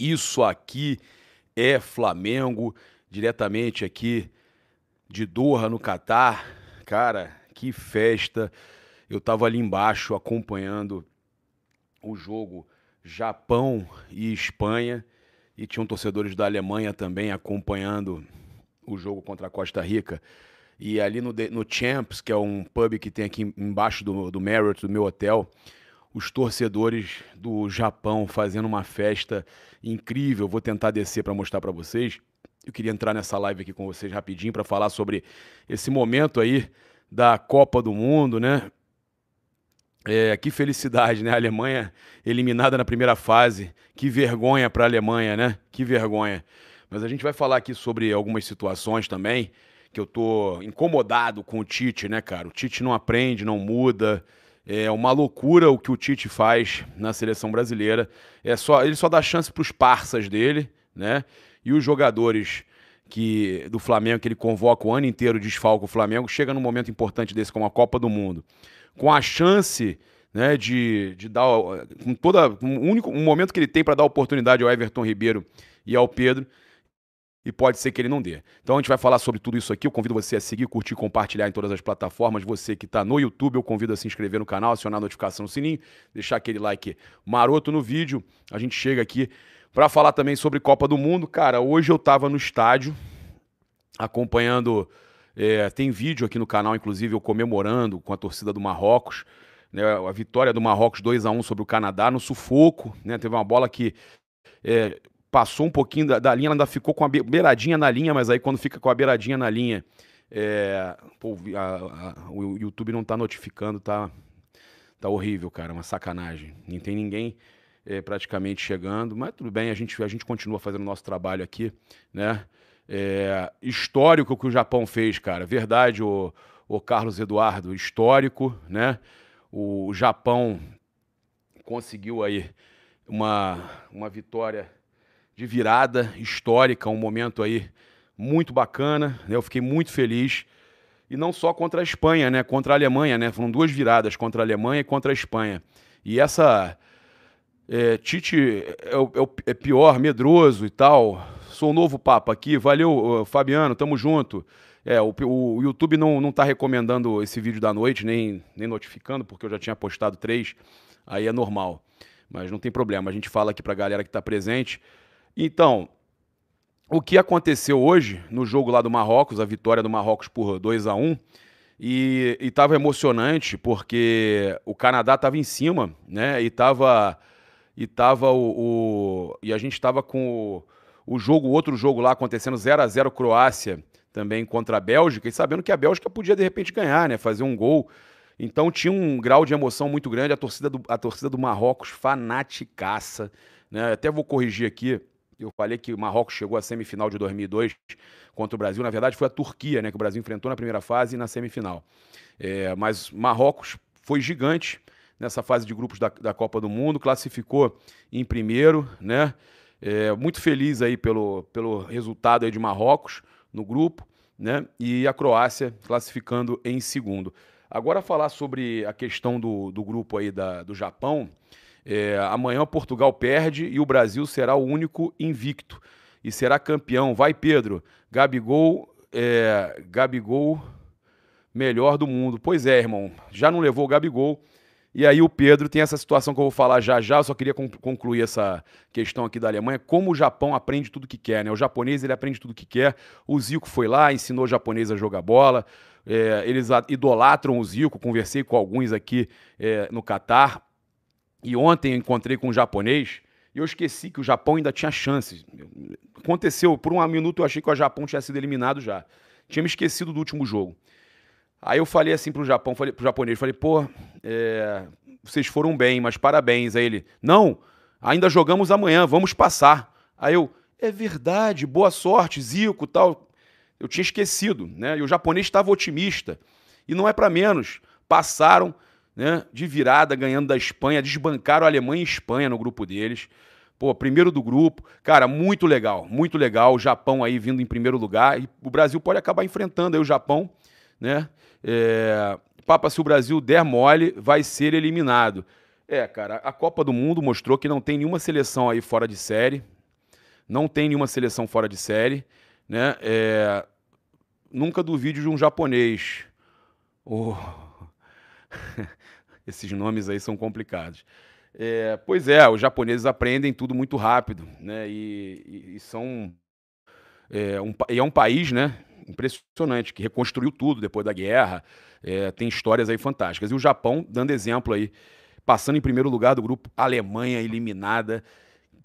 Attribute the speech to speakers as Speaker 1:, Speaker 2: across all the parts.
Speaker 1: Isso aqui é Flamengo, diretamente aqui de Doha, no Catar. Cara, que festa! Eu estava ali embaixo acompanhando o jogo Japão e Espanha e tinham torcedores da Alemanha também acompanhando o jogo contra a Costa Rica. E ali no, no Champs, que é um pub que tem aqui embaixo do, do Marriott, do meu hotel, os torcedores do Japão fazendo uma festa incrível. Vou tentar descer para mostrar para vocês. Eu queria entrar nessa live aqui com vocês rapidinho para falar sobre esse momento aí da Copa do Mundo, né? É, que felicidade, né? A Alemanha eliminada na primeira fase. Que vergonha para a Alemanha, né? Que vergonha. Mas a gente vai falar aqui sobre algumas situações também que eu tô incomodado com o Tite, né, cara? O Tite não aprende, não muda. É uma loucura o que o Tite faz na seleção brasileira. É só ele só dá chance para os parceiros dele, né? E os jogadores que do Flamengo que ele convoca o ano inteiro desfalca o Flamengo chega num momento importante desse como a Copa do Mundo, com a chance né, de, de dar com toda um único um momento que ele tem para dar oportunidade ao Everton Ribeiro e ao Pedro e pode ser que ele não dê. Então a gente vai falar sobre tudo isso aqui. Eu convido você a seguir, curtir, compartilhar em todas as plataformas. Você que está no YouTube, eu convido a se inscrever no canal, acionar a notificação no sininho, deixar aquele like maroto no vídeo. A gente chega aqui para falar também sobre Copa do Mundo. Cara, hoje eu estava no estádio acompanhando. É, tem vídeo aqui no canal, inclusive, eu comemorando com a torcida do Marrocos. Né, a vitória do Marrocos 2 a 1 sobre o Canadá no sufoco, né, teve uma bola que é, passou um pouquinho da, da, linha, ela ainda ficou com a beiradinha na linha, mas aí quando fica com a beiradinha na linha, é, pô, a, a, o YouTube não tá notificando, tá, tá horrível, cara, uma sacanagem. Não tem ninguém é, praticamente chegando, mas tudo bem, a gente, a gente continua fazendo o nosso trabalho aqui, né? É, histórico que o Japão fez, cara, verdade, o, o Carlos Eduardo, histórico, né? O Japão conseguiu aí uma, uma vitória de virada histórica, um momento aí muito bacana, né? Eu fiquei muito feliz. E não só contra a Espanha, né? Contra a Alemanha, né? Foram duas viradas contra a Alemanha e contra a Espanha. E essa. É, Tite é, o, é, é pior, medroso e tal. Sou o novo Papa aqui. Valeu, Fabiano, tamo junto. É, o, o, YouTube não, não tá recomendando esse vídeo da noite, nem, nem notificando, porque eu já tinha postado três. Aí é normal. Mas não tem problema, a gente fala aqui pra galera que tá presente. Então, o que aconteceu hoje no jogo lá do Marrocos, a vitória do Marrocos por 2 a 1 e estava emocionante porque o Canadá estava em cima, né? E estava e tava o, o, e a gente estava com o, o jogo, outro jogo lá acontecendo 0 a 0 Croácia também contra a Bélgica e sabendo que a Bélgica podia de repente ganhar, né? Fazer um gol. Então tinha um grau de emoção muito grande. A torcida do, a torcida do Marrocos fanaticaça, né? Até vou corrigir aqui eu falei que o Marrocos chegou à semifinal de 2002 contra o Brasil. Na verdade, foi a Turquia, né, que o Brasil enfrentou na primeira fase e na semifinal. É, mas Marrocos foi gigante nessa fase de grupos da, da Copa do Mundo, classificou em primeiro, né? É, muito feliz aí pelo, pelo resultado aí de Marrocos no grupo, né? E a Croácia classificando em segundo. Agora falar sobre a questão do, do grupo aí da, do Japão. É, amanhã Portugal perde e o Brasil será o único invicto e será campeão. Vai, Pedro. Gabigol, é, Gabigol, melhor do mundo. Pois é, irmão. Já não levou o Gabigol. E aí o Pedro tem essa situação que eu vou falar já já, eu só queria concluir essa questão aqui da Alemanha, como o Japão aprende tudo que quer, né? O japonês, ele aprende tudo que quer, o Zico foi lá, ensinou o japonês a jogar bola, é, eles idolatram o Zico, conversei com alguns aqui é, no Catar, e ontem eu encontrei com um japonês e eu esqueci que o Japão ainda tinha chances. Aconteceu, por um minuto eu achei que o Japão tinha sido eliminado já. Tinha me esquecido do último jogo. Aí eu falei assim pro Japão, falei pro japonês, falei, pô, é, vocês foram bem, mas parabéns. Aí ele, não, ainda jogamos amanhã, vamos passar. Aí eu, é verdade, boa sorte, Zico, tal. Eu tinha esquecido, né? E o japonês estava otimista. E não é para menos. Passaram, né? De virada, ganhando da Espanha, desbancaram a Alemanha e a Espanha no grupo deles. Pô, primeiro do grupo. Cara, muito legal, muito legal. O Japão aí vindo em primeiro lugar. E o Brasil pode acabar enfrentando aí o Japão, né? É... Papa, se o Brasil der mole, vai ser eliminado. É, cara, a Copa do Mundo mostrou que não tem nenhuma seleção aí fora de série. Não tem nenhuma seleção fora de série, né? É... Nunca duvide de um japonês. Oh Esses nomes aí são complicados. É, pois é, os japoneses aprendem tudo muito rápido, né? E, e, e são é um, é um país, né? Impressionante, que reconstruiu tudo depois da guerra. É, tem histórias aí fantásticas. E o Japão, dando exemplo aí, passando em primeiro lugar do grupo, Alemanha eliminada.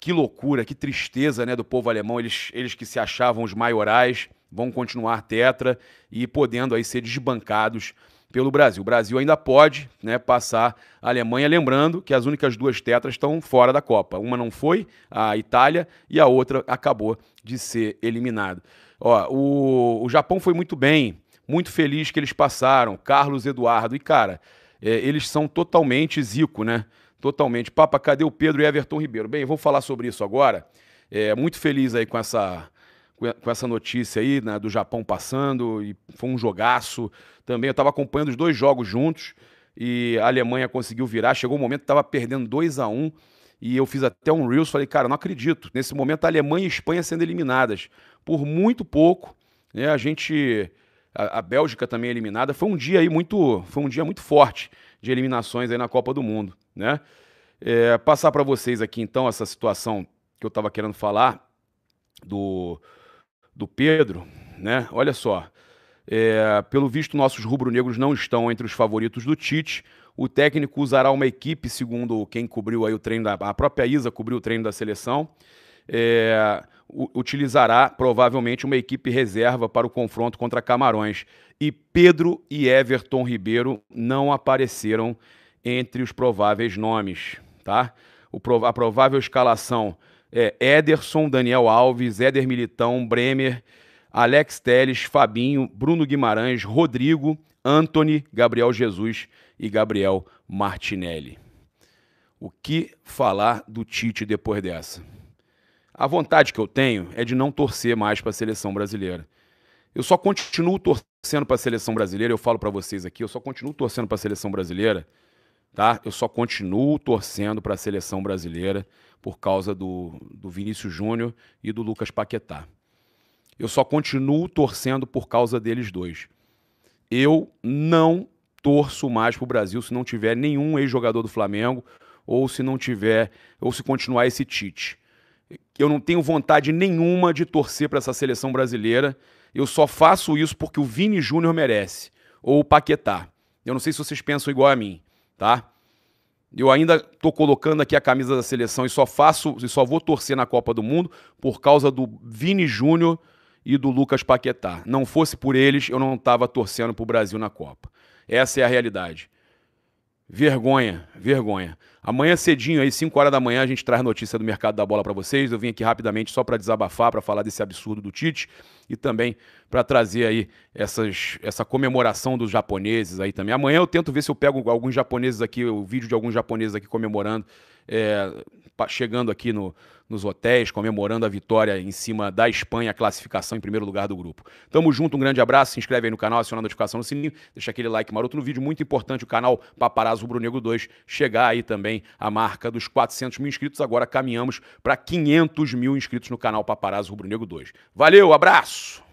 Speaker 1: Que loucura, que tristeza né, do povo alemão. Eles, eles que se achavam os maiorais vão continuar tetra e podendo aí ser desbancados pelo Brasil. O Brasil ainda pode né, passar a Alemanha, lembrando que as únicas duas tetras estão fora da Copa. Uma não foi, a Itália, e a outra acabou de ser eliminada. o, o Japão foi muito bem, muito feliz que eles passaram. Carlos Eduardo, e cara, é, eles são totalmente zico, né? Totalmente. Papa, cadê o Pedro e Everton Ribeiro? Bem, vou falar sobre isso agora. É, muito feliz aí com essa com essa notícia aí né, do Japão passando, e foi um jogaço também. Eu estava acompanhando os dois jogos juntos e a Alemanha conseguiu virar. Chegou o um momento que estava perdendo 2 a 1 um, e eu fiz até um Reels, falei, cara, não acredito. Nesse momento, a Alemanha e a Espanha sendo eliminadas por muito pouco. Né, a gente. A, a Bélgica também eliminada. Foi um dia aí muito. Foi um dia muito forte de eliminações aí na Copa do Mundo. né? É, passar para vocês aqui então essa situação que eu estava querendo falar do, do Pedro, né? Olha só. É, pelo visto, nossos rubro-negros não estão entre os favoritos do Tite. O técnico usará uma equipe, segundo quem cobriu aí o treino da. A própria Isa cobriu o treino da seleção. É, utilizará provavelmente uma equipe reserva para o confronto contra Camarões. E Pedro e Everton Ribeiro não apareceram entre os prováveis nomes, tá? O, a provável escalação é, Ederson, Daniel Alves, Éder Militão, Bremer, Alex Teles, Fabinho, Bruno Guimarães, Rodrigo, Anthony, Gabriel Jesus e Gabriel Martinelli. O que falar do Tite depois dessa? A vontade que eu tenho é de não torcer mais para a seleção brasileira. Eu só continuo torcendo para a seleção brasileira, eu falo para vocês aqui, eu só continuo torcendo para a seleção brasileira tá? Eu só continuo torcendo para a seleção brasileira por causa do, do Vinícius Júnior e do Lucas Paquetá. Eu só continuo torcendo por causa deles dois. Eu não torço mais para o Brasil se não tiver nenhum ex-jogador do Flamengo ou se não tiver ou se continuar esse Tite. Eu não tenho vontade nenhuma de torcer para essa seleção brasileira. Eu só faço isso porque o Vini Júnior merece ou o Paquetá. Eu não sei se vocês pensam igual a mim tá? Eu ainda estou colocando aqui a camisa da seleção e só faço e só vou torcer na Copa do Mundo por causa do Vini Júnior e do Lucas Paquetá. Não fosse por eles, eu não estava torcendo para o Brasil na Copa. Essa é a realidade. Vergonha, vergonha. Amanhã cedinho, aí 5 horas da manhã, a gente traz notícia do mercado da bola para vocês. Eu vim aqui rapidamente só para desabafar, para falar desse absurdo do Tite e também para trazer aí essas, essa comemoração dos japoneses aí também. Amanhã eu tento ver se eu pego alguns japoneses aqui, o vídeo de alguns japoneses aqui comemorando é, chegando aqui no, nos hotéis, comemorando a vitória em cima da Espanha, a classificação em primeiro lugar do grupo. Tamo junto, um grande abraço, se inscreve aí no canal, aciona a notificação no sininho, deixa aquele like maroto no vídeo, muito importante o canal Paparazzo Rubro Negro 2 chegar aí também a marca dos 400 mil inscritos, agora caminhamos para 500 mil inscritos no canal Paparazzo Rubro Negro 2. Valeu, abraço!